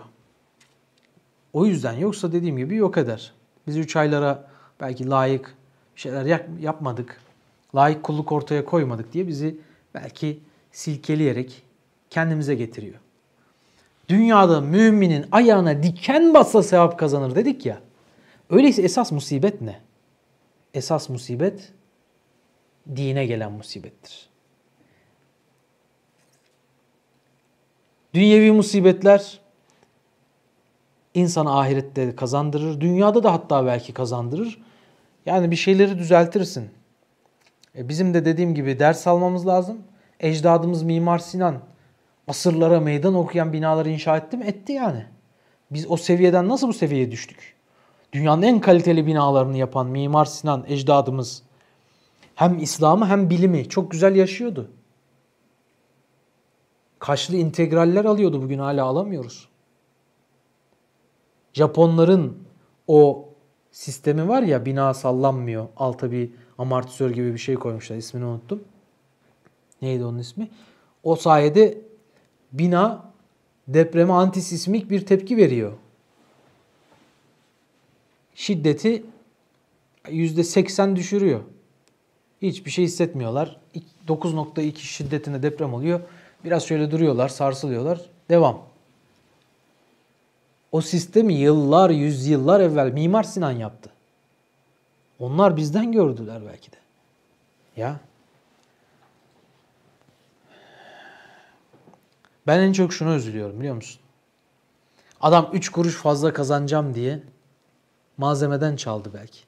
O yüzden yoksa dediğim gibi yok eder. Biz üç aylara belki layık şeyler yapmadık, layık kulluk ortaya koymadık diye bizi belki silkeleyerek kendimize getiriyor. Dünyada müminin ayağına diken bassa sevap kazanır dedik ya. Öyleyse esas musibet ne? esas musibet dine gelen musibettir. Dünyevi musibetler insanı ahirette kazandırır. Dünyada da hatta belki kazandırır. Yani bir şeyleri düzeltirsin. E bizim de dediğim gibi ders almamız lazım. Ecdadımız Mimar Sinan asırlara meydan okuyan binaları inşa etti mi? Etti yani. Biz o seviyeden nasıl bu seviyeye düştük? dünyanın en kaliteli binalarını yapan Mimar Sinan ecdadımız hem İslam'ı hem bilimi çok güzel yaşıyordu. Kaşlı integraller alıyordu bugün hala alamıyoruz. Japonların o sistemi var ya bina sallanmıyor. Alta bir amortisör gibi bir şey koymuşlar. İsmini unuttum. Neydi onun ismi? O sayede bina depreme antisismik bir tepki veriyor şiddeti %80 düşürüyor. Hiçbir şey hissetmiyorlar. 9.2 şiddetinde deprem oluyor. Biraz şöyle duruyorlar, sarsılıyorlar. Devam. O sistemi yıllar, yüzyıllar evvel Mimar Sinan yaptı. Onlar bizden gördüler belki de. Ya. Ben en çok şunu üzülüyorum biliyor musun? Adam 3 kuruş fazla kazanacağım diye malzemeden çaldı belki.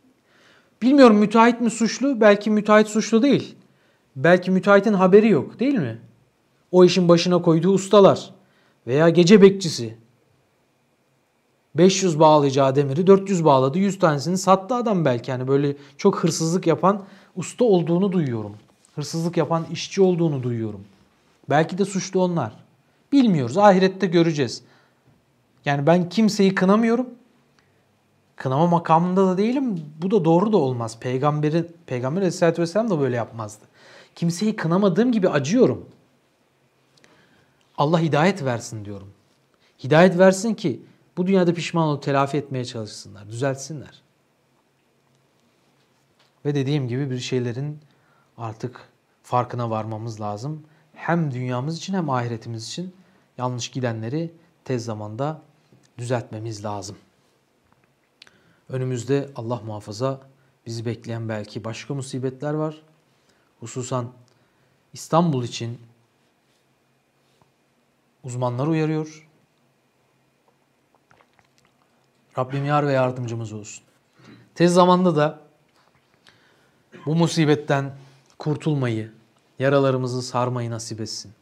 Bilmiyorum müteahhit mi suçlu? Belki müteahhit suçlu değil. Belki müteahhitin haberi yok değil mi? O işin başına koyduğu ustalar veya gece bekçisi. 500 bağlayacağı demiri 400 bağladı. 100 tanesini sattı adam belki. Yani böyle çok hırsızlık yapan usta olduğunu duyuyorum. Hırsızlık yapan işçi olduğunu duyuyorum. Belki de suçlu onlar. Bilmiyoruz. Ahirette göreceğiz. Yani ben kimseyi kınamıyorum kınama makamında da değilim. Bu da doğru da olmaz. Peygamberin Peygamber Aleyhisselatü Vesselam da böyle yapmazdı. Kimseyi kınamadığım gibi acıyorum. Allah hidayet versin diyorum. Hidayet versin ki bu dünyada pişman olup telafi etmeye çalışsınlar, düzeltsinler. Ve dediğim gibi bir şeylerin artık farkına varmamız lazım. Hem dünyamız için hem ahiretimiz için yanlış gidenleri tez zamanda düzeltmemiz lazım. Önümüzde Allah muhafaza bizi bekleyen belki başka musibetler var. Hususan İstanbul için uzmanlar uyarıyor. Rabbim yar ve yardımcımız olsun. Tez zamanda da bu musibetten kurtulmayı, yaralarımızı sarmayı nasip etsin.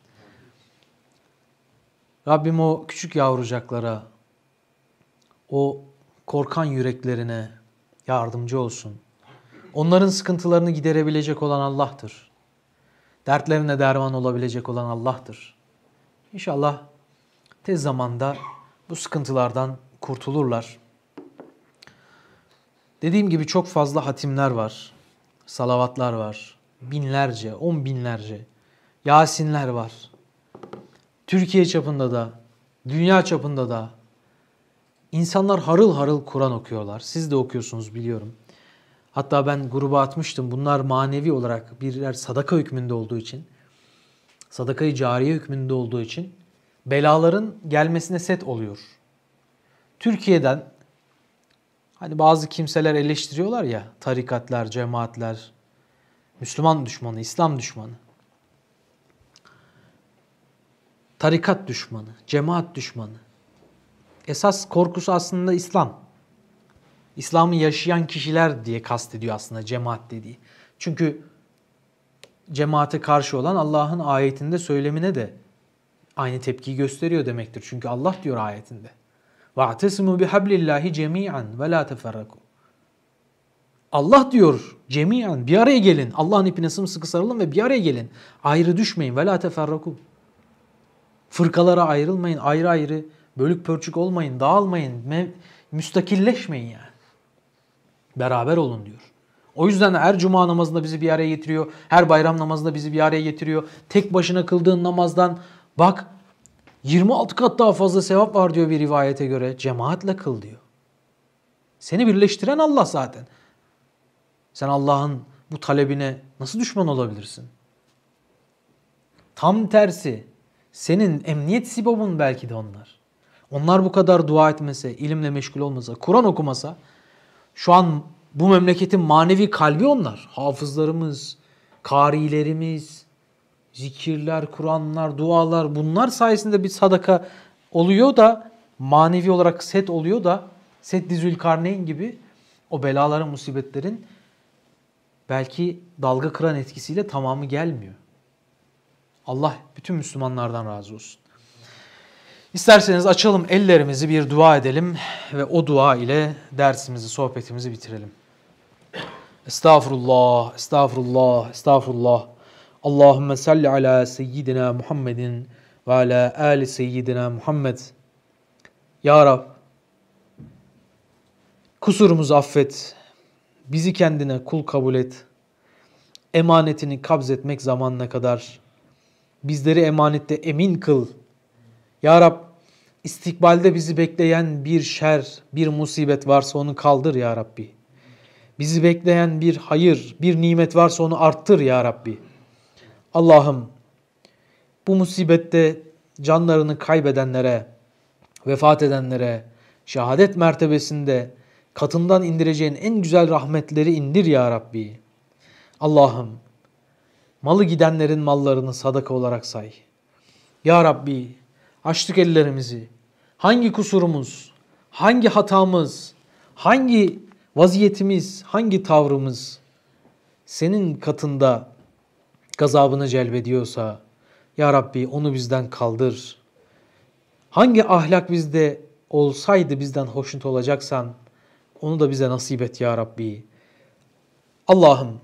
Rabbim o küçük yavrucaklara, o korkan yüreklerine yardımcı olsun. Onların sıkıntılarını giderebilecek olan Allah'tır. Dertlerine derman olabilecek olan Allah'tır. İnşallah tez zamanda bu sıkıntılardan kurtulurlar. Dediğim gibi çok fazla hatimler var. Salavatlar var. Binlerce, on binlerce. Yasinler var. Türkiye çapında da, dünya çapında da İnsanlar harıl harıl Kur'an okuyorlar. Siz de okuyorsunuz biliyorum. Hatta ben gruba atmıştım. Bunlar manevi olarak birer sadaka hükmünde olduğu için, sadakayı cariye hükmünde olduğu için belaların gelmesine set oluyor. Türkiye'den hani bazı kimseler eleştiriyorlar ya tarikatlar, cemaatler, Müslüman düşmanı, İslam düşmanı. Tarikat düşmanı, cemaat düşmanı esas korkusu aslında İslam. İslam'ı yaşayan kişiler diye kastediyor aslında cemaat dediği. Çünkü cemaate karşı olan Allah'ın ayetinde söylemine de aynı tepkiyi gösteriyor demektir. Çünkü Allah diyor ayetinde. وَاَعْتَسِمُوا بِحَبْلِ اللّٰهِ جَمِيعًا وَلَا تَفَرَّقُوا Allah diyor cemiyen bir araya gelin. Allah'ın ipine sımsıkı sarılın ve bir araya gelin. Ayrı düşmeyin. Ve la Fırkalara ayrılmayın. Ayrı ayrı Bölük pörçük olmayın, dağılmayın, müstakilleşmeyin yani. Beraber olun diyor. O yüzden her cuma namazında bizi bir araya getiriyor. Her bayram namazında bizi bir araya getiriyor. Tek başına kıldığın namazdan bak 26 kat daha fazla sevap var diyor bir rivayete göre. Cemaatle kıl diyor. Seni birleştiren Allah zaten. Sen Allah'ın bu talebine nasıl düşman olabilirsin? Tam tersi. Senin emniyet sibobun belki de onlar onlar bu kadar dua etmese, ilimle meşgul olmasa, Kur'an okumasa şu an bu memleketin manevi kalbi onlar. Hafızlarımız, karilerimiz, zikirler, Kur'anlar, dualar bunlar sayesinde bir sadaka oluyor da manevi olarak set oluyor da set dizül Zülkarneyn gibi o belaların, musibetlerin belki dalga kıran etkisiyle tamamı gelmiyor. Allah bütün Müslümanlardan razı olsun. İsterseniz açalım ellerimizi bir dua edelim ve o dua ile dersimizi, sohbetimizi bitirelim. Estağfurullah, estağfurullah, estağfurullah. Allahümme salli ala seyyidina Muhammedin ve ala ali seyyidina Muhammed. Ya Rab, kusurumuzu affet, bizi kendine kul kabul et. Emanetini kabzetmek zamanına kadar bizleri emanette emin kıl.'' Ya Rab istikbalde bizi bekleyen bir şer, bir musibet varsa onu kaldır ya Rabbi. Bizi bekleyen bir hayır, bir nimet varsa onu arttır ya Rabbi. Allah'ım bu musibette canlarını kaybedenlere, vefat edenlere, şehadet mertebesinde katından indireceğin en güzel rahmetleri indir ya Rabbi. Allah'ım malı gidenlerin mallarını sadaka olarak say. Ya Rabbi Açtık ellerimizi. Hangi kusurumuz, hangi hatamız, hangi vaziyetimiz, hangi tavrımız senin katında gazabını celbediyorsa ya Rabbi onu bizden kaldır. Hangi ahlak bizde olsaydı bizden hoşnut olacaksan onu da bize nasip et ya Rabbi. Allah'ım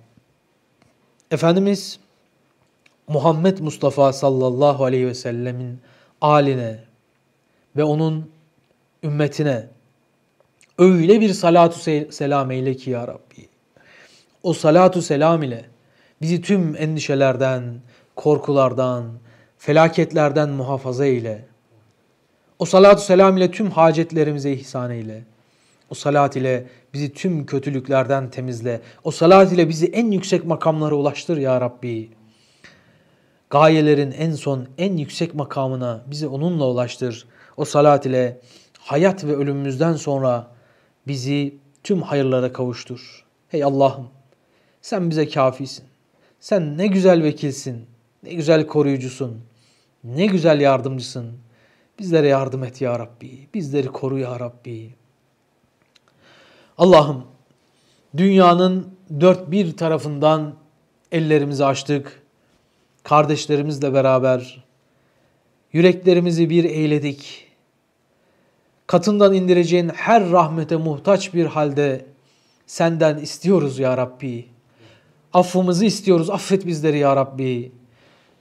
Efendimiz Muhammed Mustafa sallallahu aleyhi ve sellemin aline ve onun ümmetine öyle bir salatu selam eyle ki ya Rabbi. O salatu selam ile bizi tüm endişelerden, korkulardan, felaketlerden muhafaza eyle. O salatu selam ile tüm hacetlerimize ihsan eyle. O salat ile bizi tüm kötülüklerden temizle. O salat ile bizi en yüksek makamlara ulaştır ya Rabbi gayelerin en son en yüksek makamına bizi onunla ulaştır. O salat ile hayat ve ölümümüzden sonra bizi tüm hayırlara kavuştur. Hey Allah'ım sen bize kafisin. Sen ne güzel vekilsin, ne güzel koruyucusun, ne güzel yardımcısın. Bizlere yardım et ya Rabbi, bizleri koru ya Rabbi. Allah'ım dünyanın dört bir tarafından ellerimizi açtık kardeşlerimizle beraber yüreklerimizi bir eyledik. Katından indireceğin her rahmete muhtaç bir halde senden istiyoruz ya Rabbi. Affımızı istiyoruz, affet bizleri ya Rabbi.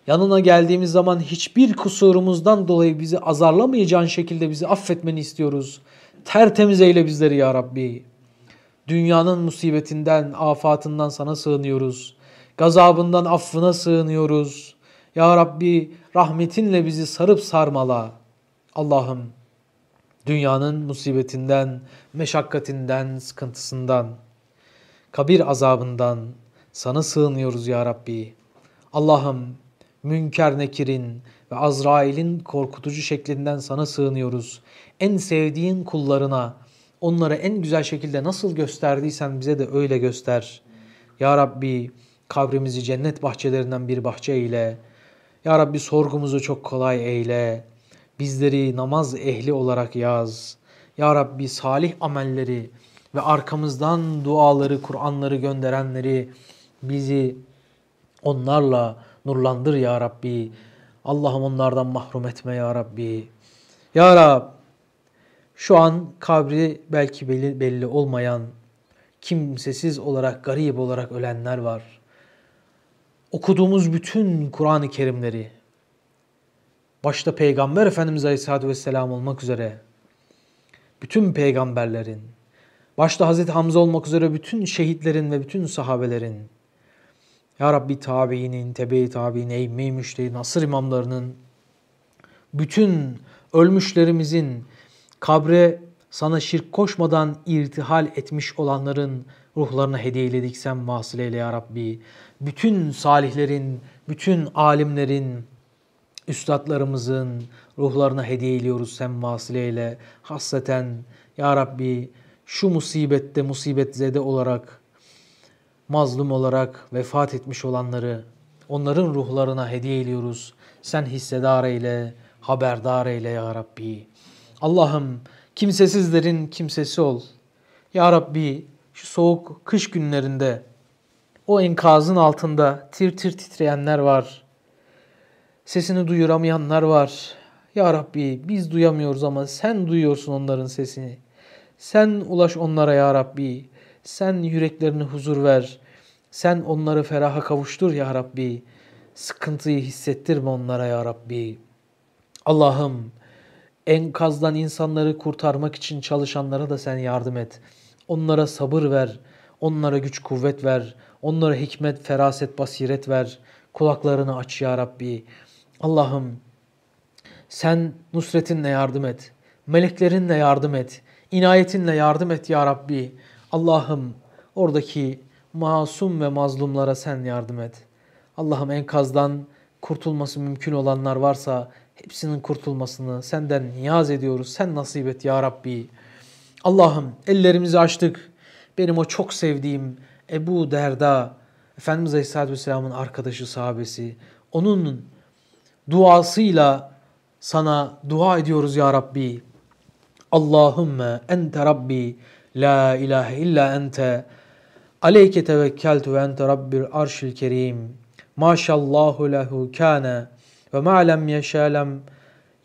Yanına geldiğimiz zaman hiçbir kusurumuzdan dolayı bizi azarlamayacağın şekilde bizi affetmeni istiyoruz. Tertemiz eyle bizleri ya Rabbi. Dünyanın musibetinden, afatından sana sığınıyoruz. Gazabından affına sığınıyoruz. Ya Rabbi rahmetinle bizi sarıp sarmala. Allah'ım dünyanın musibetinden, meşakkatinden, sıkıntısından, kabir azabından sana sığınıyoruz ya Rabbi. Allah'ım Münker Nekir'in ve Azrail'in korkutucu şeklinden sana sığınıyoruz. En sevdiğin kullarına, onlara en güzel şekilde nasıl gösterdiysen bize de öyle göster. Ya Rabbi Kabrimizi cennet bahçelerinden bir bahçe eyle. Ya Rabbi sorgumuzu çok kolay eyle. Bizleri namaz ehli olarak yaz. Ya Rabbi salih amelleri ve arkamızdan duaları, Kur'anları gönderenleri bizi onlarla nurlandır ya Rabbi. Allah'ım onlardan mahrum etme ya Rabbi. Ya Rab şu an kabri belki belli, belli olmayan, kimsesiz olarak, garip olarak ölenler var okuduğumuz bütün Kur'an-ı Kerimleri, başta Peygamber Efendimiz Aleyhisselatü Vesselam olmak üzere, bütün peygamberlerin, başta Hazreti Hamza olmak üzere bütün şehitlerin ve bütün sahabelerin, Ya Rabbi tabiinin, tebe-i tabiin, eyyme-i nasır imamlarının, bütün ölmüşlerimizin kabre sana şirk koşmadan irtihal etmiş olanların ruhlarına hediye eyledik sen vasıl eyle ya Rabbi bütün salihlerin, bütün alimlerin, üstadlarımızın ruhlarına hediye ediyoruz sen vasileyle. Hasseten Ya Rabbi şu musibette musibet zede olarak, mazlum olarak vefat etmiş olanları onların ruhlarına hediye ediyoruz. Sen hissedar eyle, haberdar eyle Ya Rabbi. Allah'ım kimsesizlerin kimsesi ol. Ya Rabbi şu soğuk kış günlerinde o enkazın altında tir tir titreyenler var. Sesini duyuramayanlar var. Ya Rabbi biz duyamıyoruz ama sen duyuyorsun onların sesini. Sen ulaş onlara ya Rabbi. Sen yüreklerine huzur ver. Sen onları feraha kavuştur ya Rabbi. Sıkıntıyı hissettirme onlara ya Rabbi. Allah'ım enkazdan insanları kurtarmak için çalışanlara da sen yardım et. Onlara sabır ver. Onlara güç kuvvet ver. Onlara hikmet, feraset, basiret ver. Kulaklarını aç ya Rabbi. Allah'ım sen nusretinle yardım et. Meleklerinle yardım et. İnayetinle yardım et ya Rabbi. Allah'ım oradaki masum ve mazlumlara sen yardım et. Allah'ım enkazdan kurtulması mümkün olanlar varsa hepsinin kurtulmasını senden niyaz ediyoruz. Sen nasip et ya Rabbi. Allah'ım ellerimizi açtık. Benim o çok sevdiğim Ebu Derda, Efendimiz Aleyhisselatü Vesselam'ın arkadaşı, sahabesi, onun duasıyla sana dua ediyoruz ya Rabbi. Allahümme ente Rabbi, la ilahe illa ente, aleyke tevekkeltu ve ente Rabbil arşil kerim. Maşallahu lehu kâne ve ma'lem yeşâlem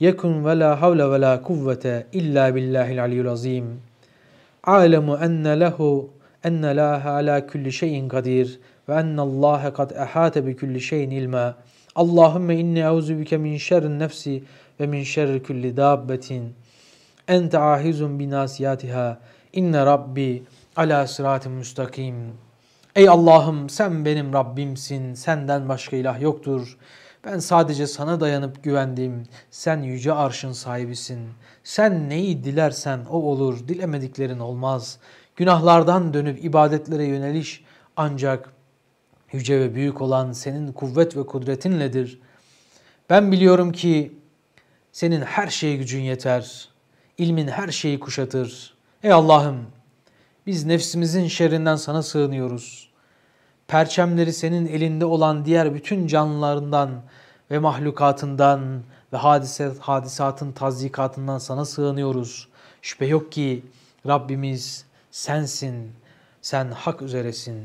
yekun ve la havle ve la kuvvete illa billahil aliyyul azim. Alemu enne lehu enne la ala kulli şeyin kadir ve enne Allahe kad ehate bi kulli şeyin ilma. Allahümme inni euzu bike min şerrin nefsi ve min şerri kulli dabbetin. Ente ahizun bi nasiyatiha. İnne Rabbi ala sıratin müstakim. Ey Allah'ım sen benim Rabbimsin. Senden başka ilah yoktur. Ben sadece sana dayanıp güvendim. Sen yüce arşın sahibisin. Sen neyi dilersen o olur. Dilemediklerin olmaz.'' Günahlardan dönüp ibadetlere yöneliş ancak yüce ve büyük olan senin kuvvet ve kudretinledir. Ben biliyorum ki senin her şeye gücün yeter. İlmin her şeyi kuşatır. Ey Allah'ım biz nefsimizin şerrinden sana sığınıyoruz. Perçemleri senin elinde olan diğer bütün canlılarından ve mahlukatından ve hadise, hadisatın tazdikatından sana sığınıyoruz. Şüphe yok ki Rabbimiz sensin, sen hak üzeresin.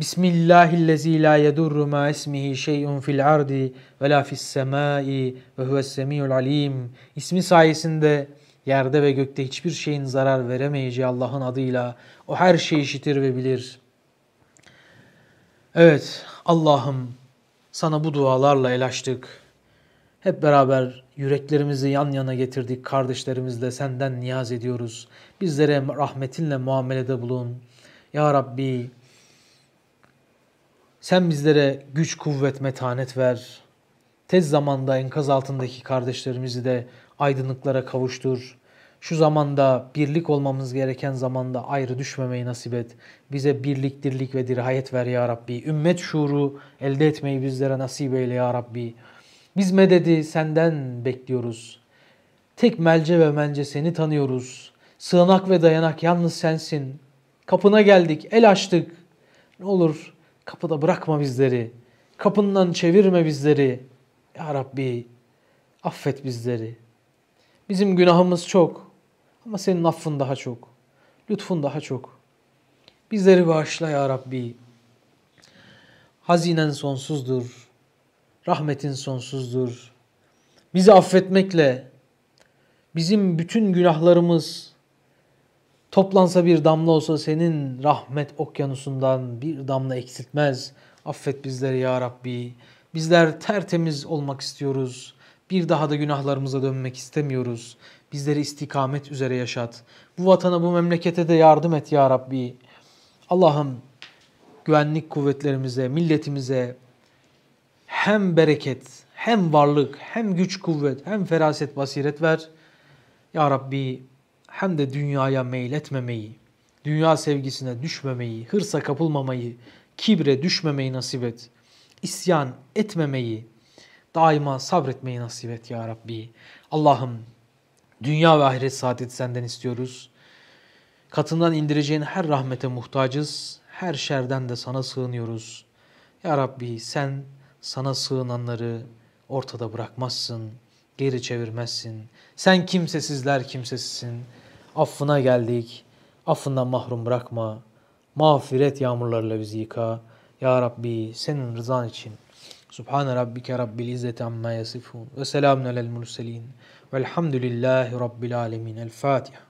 Bismillahillezî lâ yedurru mâ ismihi şey'un fil ardi ve lâ fis semâi ve huves semîul alîm. İsmi sayesinde yerde ve gökte hiçbir şeyin zarar veremeyeceği Allah'ın adıyla o her şeyi işitir ve bilir. Evet Allah'ım sana bu dualarla el açtık. Hep beraber Yüreklerimizi yan yana getirdik kardeşlerimizle senden niyaz ediyoruz. Bizlere rahmetinle muamelede bulun. Ya Rabbi sen bizlere güç, kuvvet, metanet ver. Tez zamanda enkaz altındaki kardeşlerimizi de aydınlıklara kavuştur. Şu zamanda birlik olmamız gereken zamanda ayrı düşmemeyi nasip et. Bize birlik, dirlik ve dirayet ver ya Rabbi. Ümmet şuuru elde etmeyi bizlere nasip eyle ya Rabbi. Biz mededi senden bekliyoruz. Tek melce ve mence seni tanıyoruz. Sığınak ve dayanak yalnız sensin. Kapına geldik, el açtık. Ne olur kapıda bırakma bizleri. Kapından çevirme bizleri. Ya Rabbi affet bizleri. Bizim günahımız çok ama senin affın daha çok. Lütfun daha çok. Bizleri bağışla ya Rabbi. Hazinen sonsuzdur. Rahmetin sonsuzdur. Bizi affetmekle bizim bütün günahlarımız toplansa bir damla olsa senin rahmet okyanusundan bir damla eksiltmez. Affet bizleri ya Rabbi. Bizler tertemiz olmak istiyoruz. Bir daha da günahlarımıza dönmek istemiyoruz. Bizleri istikamet üzere yaşat. Bu vatana, bu memlekete de yardım et ya Rabbi. Allah'ım güvenlik kuvvetlerimize, milletimize, hem bereket, hem varlık, hem güç kuvvet, hem feraset basiret ver. Ya Rabbi hem de dünyaya meyletmemeyi, dünya sevgisine düşmemeyi, hırsa kapılmamayı, kibre düşmemeyi nasip et. İsyan etmemeyi, daima sabretmeyi nasip et ya Rabbi. Allah'ım dünya ve ahiret saadeti senden istiyoruz. Katından indireceğin her rahmete muhtacız, her şerden de sana sığınıyoruz. Ya Rabbi sen sana sığınanları ortada bırakmazsın, geri çevirmezsin. Sen kimsesizler kimsesizsin. Affına geldik, affından mahrum bırakma. Mağfiret yağmurlarıyla bizi yıka. Ya Rabbi senin rızan için. Subhan rabbike rabbil izzeti amma yasifun. Ve selamun alel murselin. Velhamdülillahi rabbil alemin. El Fatiha.